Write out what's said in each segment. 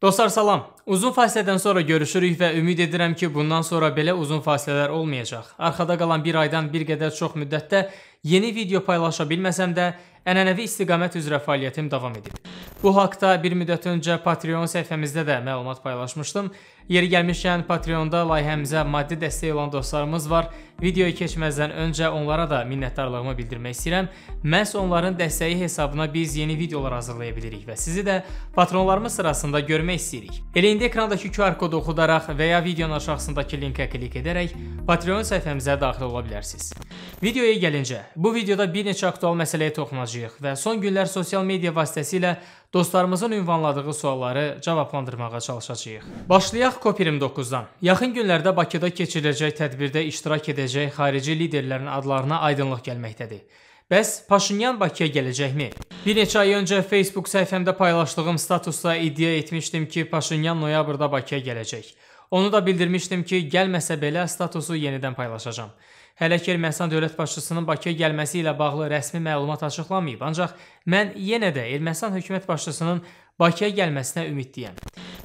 Dostlar salam. Uzun fasilədən sonra görüşürük və ümid edirəm ki, bundan sonra belə uzun fasilələr olmayacaq. Arxada qalan bir aydan bir qədər çox müddətdə yeni video paylaşa bilməsəm də, ənənəvi istiqamət üzrə fəaliyyətim davam edib. Bu haqda bir müddət öncə Patreon səhifəmizdə də məlumat paylaşmışdım. Yeri gəlmişkən Patreonda layihəmizə maddi dəstək olan dostlarımız var. Videoya keçməzdən öncə onlara da minnətdarlığımı bildirmək istəyirəm. Məhz onların dəstəyi hesabına biz yeni videolar hazırlaya bilirik və sizi də patronlarımız sırasında görmək istəyirik. Elə İndi ekrandakı QR kodu oxudaraq və ya videonun aşağısındakı linkə klik edərək Patreon səhifəmizə daxil ola bilərsiniz. Videoya gəlincə, bu videoda bir neçə aktual məsələyə toxunacağıq və son günlər sosial media vasitəsilə dostlarımızın ünvanladığı sualları cavablandırmağa çalışacağıq. Başlayaq COP29-dan. Yaxın günlərdə Bakıda keçiriləcək tədbirdə iştirak edəcək xarici liderlərin adlarına aydınlıq gəlməkdədir. Bəs Paşinyan Bakıya gələcəkmi? Bir neçə ay öncə Facebook səhifəmdə paylaşdığım statusda iddia etmişdim ki, Paşinyan noyabrda Bakıya gələcək. Onu da bildirmişdim ki, gəlməsə belə statusu yenidən paylaşacağam. Hələ ki Ermənistan dövlət başçısının Bakıya gəlməsi ilə bağlı rəsmi məlumat açıqlamayıb, ancaq mən yenə də Ermənistan hökumət başçısının Bakıya gəlməsinə ümidliyəm.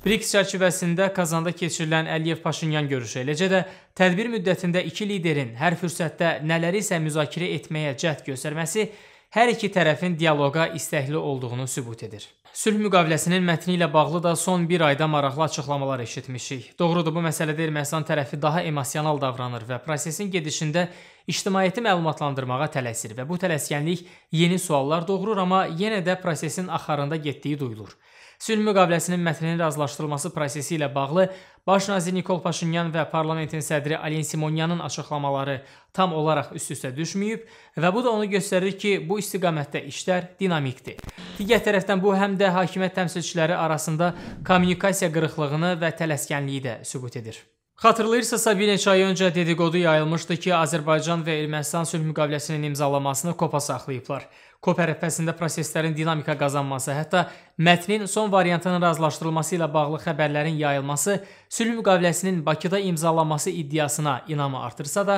BRICS çərçivəsində Kazanda keçirilən Əliyev-Paşinyan görüşü, eləcə də tədbir müddətində iki liderin hər fürsətdə nələri isə müzakirə etməyə cəhd göstərməsi hər iki tərəfin dialoqa istəkli olduğunu sübut edir. Sülh müqaviləsinin mətni ilə bağlı da son bir ayda maraqlı açıqlamalar eşitmişik. Doğrudur, bu məsələdə Ermənistan tərəfi daha emosional davranır və prosesin gedişində ictimaiyyəti məlumatlandırmağa tələsir və bu tələskənlik yeni suallar doğurur, amma yenə də prosesin axarında getdiyi duyulur. Sülh müqaviləsinin mətninin razılaşdırılması prosesi ilə bağlı Baş nazir Nikol Paşinyan və parlamentin sədri Alin Simonyanın açıqlamaları tam olaraq üst-üstə düşməyib və bu da onu göstərir ki, bu istiqamətdə işlər dinamikdir. Digər tərəfdən bu həm də hakimiyyət təmsilçiləri arasında kommunikasiya qırıqlığını və tələskənliyi də sübut edir. Xatırlayırsınızsa bir neçə ay öncə dediqodu yayılmışdı ki, Azərbaycan və Ermənistan sülh müqaviləsinin imzalamasını KOPA saxlayıblar. KOP ərəfəsində proseslərin dinamika qazanması, hətta mətnin son variantının razılaşdırılması ilə bağlı xəbərlərin yayılması sülh müqaviləsinin Bakıda imzalanması iddiasına inamı artırsa da,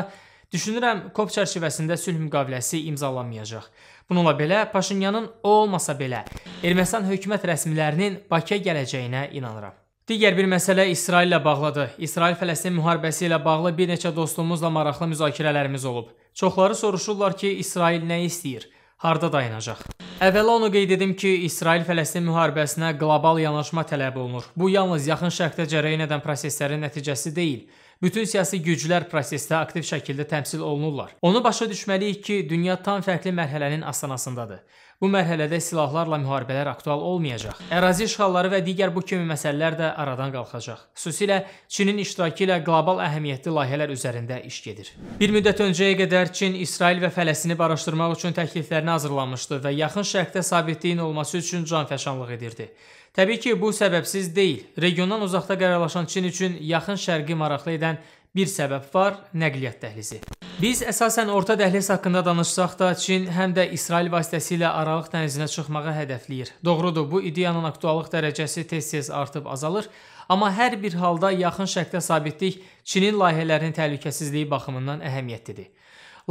düşünürəm KOP çərçivəsində sülh müqaviləsi imzalanmayacaq. Bununla belə Paşinyanın o olmasa belə Ermənistan hökumət rəsmilərinin Bakıya gələcəyinə inanıram. Digər bir məsələ İsrail ilə bağlıdır. İsrail-Fələstin müharibəsi ilə bağlı bir neçə dostumuzla maraqlı müzakirələrimiz olub. Çoxları soruşurlar ki, İsrail nə istəyir? Harda dayanacaq? Əvvəla onu qeyd edim ki, İsrail-Fələstin müharibəsinə qlobal yanaşma tələb olunur. Bu yalnız yaxın şərqdə cərəyan edən proseslərin nəticəsi deyil. Bütün siyasi güclər prosesdə aktiv şəkildə təmsil olunurlar. Onu başa düşməliyik ki, dünya tam fərqli mərhələnin astanasındadır. Bu mərhələdə silahlarla müharibələr aktual olmayacaq. Ərazi işğalları və digər bu kimi məsələlər də aradan qalxacaq. Xüsusilə Çinin iştirakı ilə qlobal əhəmiyyətli layihələr üzərində iş gedir. Bir müddət öncəyə qədər Çin İsrail və Fələstini barışdırmaq üçün təkliflərini hazırlamışdı və yaxın şərqdə sabitliyin olması üçün canfəşanlıq edirdi. Təbii ki, bu səbəbsiz deyil. Regiondan uzaqda qərarlaşan Çin üçün yaxın şərqi maraqlı edən Bir səbəb var, nəqliyyat dəhlizi. Biz əsasən orta dəhliz haqqında danışsaq da, Çin həm də İsrail vasitəsilə Aralıq dənizinə çıxmağı hədəfləyir. Doğrudur, bu ideyanın aktuallıq dərəcəsi tez-tez artıb azalır, amma hər bir halda yaxın şərqdə sabitlik Çinin layihələrinin təhlükəsizliyi baxımından əhəmiyyətlidir.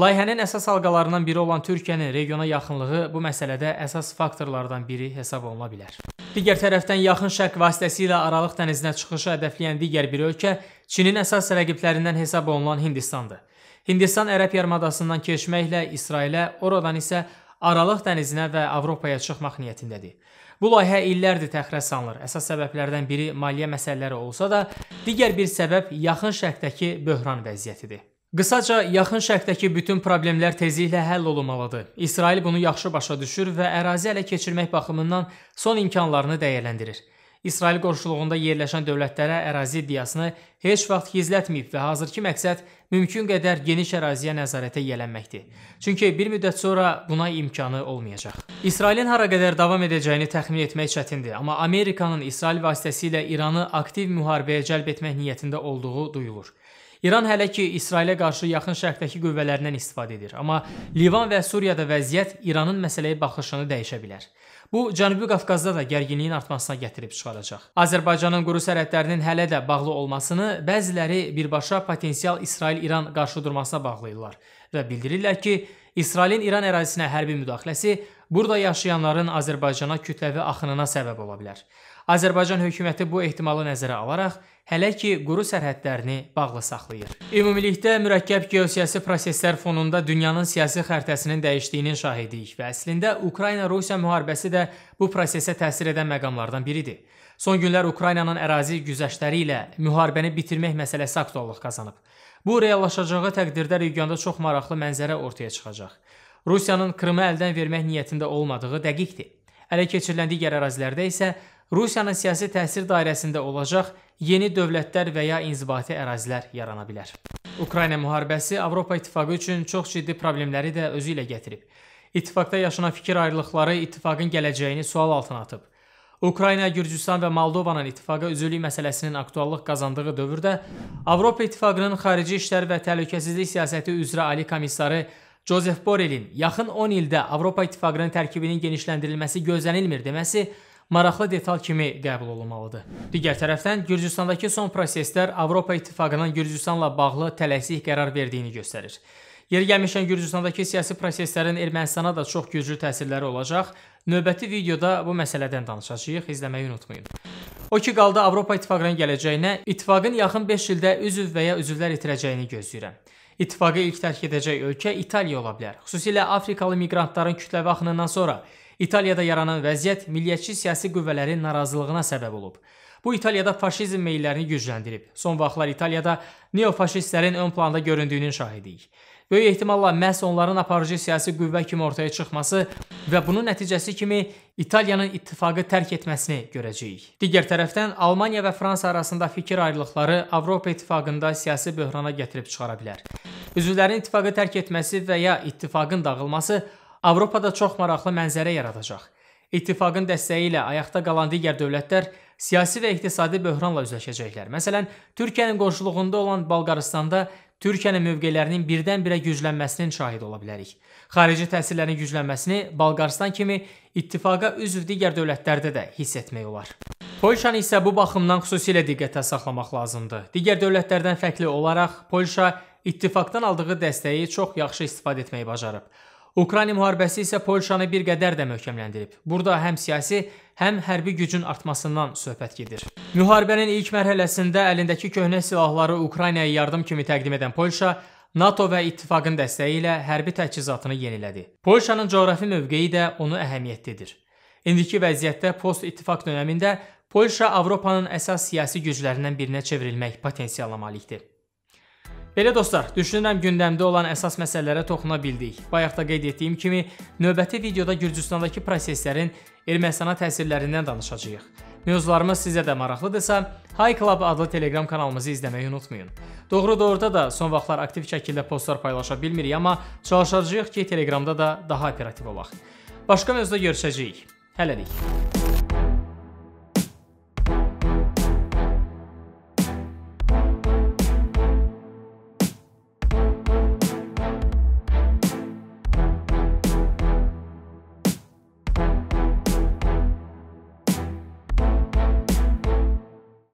Layihənin əsas halqalarından biri olan Türkiyənin regiona yaxınlığı bu məsələdə əsas faktorlardan biri hesab oluna bilər. Digər tərəfdən yaxın şərq vasitəsilə Aralıq dənizinə çıxışı hədəfləyən digər bir ölkə Çinin əsas rəqiblərindən hesab olunan Hindistandır. Hindistan Ərəb yarımadasından keçməklə İsrailə, oradan isə Aralıq dənizinə və Avropaya çıxmaq niyyətindədir. Bu layihə illərdir təxirə salınır. Əsas səbəblərdən biri maliyyə məsələləri olsa da, digər bir səbəb yaxın şərqdəki böhran vəziyyətidir. Qısaca, yaxın şərqdəki bütün problemlər tezliklə həll olunmalıdır. İsrail bunu yaxşı başa düşür və ərazi ələ keçirmək baxımından son imkanlarını dəyərləndirir. İsrail qonşuluğunda yerləşən dövlətlərə ərazi iddiasını heç vaxt gizlətməyib və hazırki məqsəd mümkün qədər geniş əraziyə nəzarətə yiyələnməkdir. Çünki bir müddət sonra buna imkanı olmayacaq. İsrailin hara qədər davam edəcəyini təxmin etmək çətindir, amma Amerikanın İsrail vasitəsilə İranı aktiv müharibəyə cəlb etmək niyyətində olduğu duyulur. İran hələ ki İsrailə qarşı yaxın şərqdəki qüvvələrindən istifadə edir, amma Livan və Suriyada vəziyyət İranın məsələyə baxışını dəyişə bilər. Bu Cənubi Qafqazda da gərginliyin artmasına gətirib çıxaracaq. Azərbaycanın quru sərhədlərinin hələ də bağlı olmasını bəziləri birbaşa potensial İsrail-İran qarşıdurmasına bağlayırlar və bildirirlər ki, İsrailin İran ərazisinə hərbi müdaxiləsi burada yaşayanların Azərbaycana kütləvi axınına səbəb ola bilər. Azərbaycan hökuməti bu ehtimalı nəzərə alaraq hələ ki quru sərhədlərini bağlı saxlayır. Ümumilikdə mürəkkəb geosiyasi proseslər fonunda dünyanın siyasi xəritəsinin dəyişdiyinin şahidiyik və əslində Ukrayna-Rusiya müharibəsi də bu prosesə təsir edən məqamlardan biridir. Son günlər Ukraynanın ərazi güzəştləri ilə müharibəni bitirmək məsələsi aktuallıq qazanıb. Bu reallaşacağı təqdirdə regionda çox maraqlı mənzərə ortaya çıxacaq. Rusiyanın Krımı əldən vermək niyyətində olmadığı dəqiqdir. Ələ keçirilən digər ərazilərdə isə Rusiyanın siyasi təsir dairəsində olacaq yeni dövlətlər və ya inzibati ərazilər yarana bilər. Ukrayna müharibəsi Avropa İttifaqı üçün çox ciddi problemləri də özü ilə gətirib. İttifaqda yaşanan fikir ayrılıqları ittifaqın gələcəyini sual altına atıb. Ukrayna, Gürcüstan və Moldovanın ittifaqa üzvlük məsələsinin aktuallıq qazandığı dövrdə Avropa İttifaqının xarici işlər və təhlükəsizlik siyasəti üzrə ali komissarı Joseph Borrellin yaxın 10 ildə Avropa İttifaqının tərkibinin genişləndirilməsi gözlənilmir deməsi maraqlı detal kimi qəbul olunmalıdır. Digər tərəfdən Gürcüstandakı son proseslər Avropa İttifaqının Gürcüstanla bağlı tələsi qərar verdiyini göstərir. Yeri gəlmişən Gürcüstandakı siyasi proseslərin Ermənistana da çox güclü təsirləri olacaq. Növbəti videoda bu məsələdən danışacağıq. İzləməyi unutmayın. O ki qaldı Avropa İttifaqının gələcəyinə, ittifaqın yaxın 5 ildə üzv və ya üzvlər itirəcəyini gözləyirəm. İttifaqı ilk tərk edəcək ölkə İtaliya ola bilər. Xüsusilə Afrikalı miqrantların kütləvi axınından sonra İtaliyada yaranan vəziyyət milliyyətçi siyasi qüvvələrin narazılığına səbəb olub. Bu İtaliyada faşizm meyllərini gücləndirib. Son vaxtlar İtaliyada neofaşistlərin ön planda göründüyünün şahidiyik. Böyük ehtimalla məhz onların aparıcı siyasi qüvvə kimi ortaya çıxması və bunun nəticəsi kimi İtaliyanın ittifaqı tərk etməsini görəcəyik. Digər tərəfdən Almaniya və Fransa arasında fikir ayrılıqları Avropa İttifaqında siyasi böhrana gətirib çıxara bilər. Üzvlərin ittifaqı tərk etməsi və ya ittifaqın dağılması Avropada çox maraqlı mənzərə yaradacaq. İttifaqın dəstəyi ilə ayaqda qalan digər dövlətlər siyasi və iqtisadi böhranla üzləşəcəklər. Məsələn, Türkiyənin qonşuluğunda olan Balqaristanda Türkiyənin mövqelərinin birdən-birə güclənməsinin şahidi ola bilərik. Xarici təsirlərin güclənməsini Balqaristan kimi ittifaqa üzv digər dövlətlərdə də hiss etmək olar. Polşanı isə bu baxımdan xüsusilə diqqətə saxlamaq lazımdır. Digər dövlətlərdən fərqli olaraq Polşa ittifaqdan aldığı dəstəyi çox yaxşı istifadə etməyi bacarıb. Ukrayna müharibəsi isə Polşanı bir qədər də möhkəmləndirib. Burada həm siyasi, həm hərbi gücün artmasından söhbət gedir. Müharibənin ilk mərhələsində əlindəki köhnə silahları Ukraynaya yardım kimi təqdim edən Polşa NATO və ittifaqın dəstəyi ilə hərbi təchizatını yenilədi. Polşanın coğrafi mövqeyi də onu əhəmiyyətlidir. İndiki vəziyyətdə post-ittifaq dövründə Polşa Avropanın əsas siyasi güclərindən birinə çevrilmək potensialına malikdir. Belə dostlar, düşünürəm gündəmdə olan əsas məsələlərə toxuna bildik. Bayaqda qeyd etdiyim kimi, növbəti videoda Gürcüstandakı proseslərin Ermənistana təsirlərindən danışacağıq. Mövzularımız sizə də maraqlıdırsa, High Club adlı Telegram kanalımızı izləməyi unutmayın. Doğru doğruda da son vaxtlar aktiv şəkildə postlar paylaşa bilmirik, amma çalışacağıq ki, Telegramda da daha operativ olaq. Başqa mövzuda görüşəcəyik. Hələlik.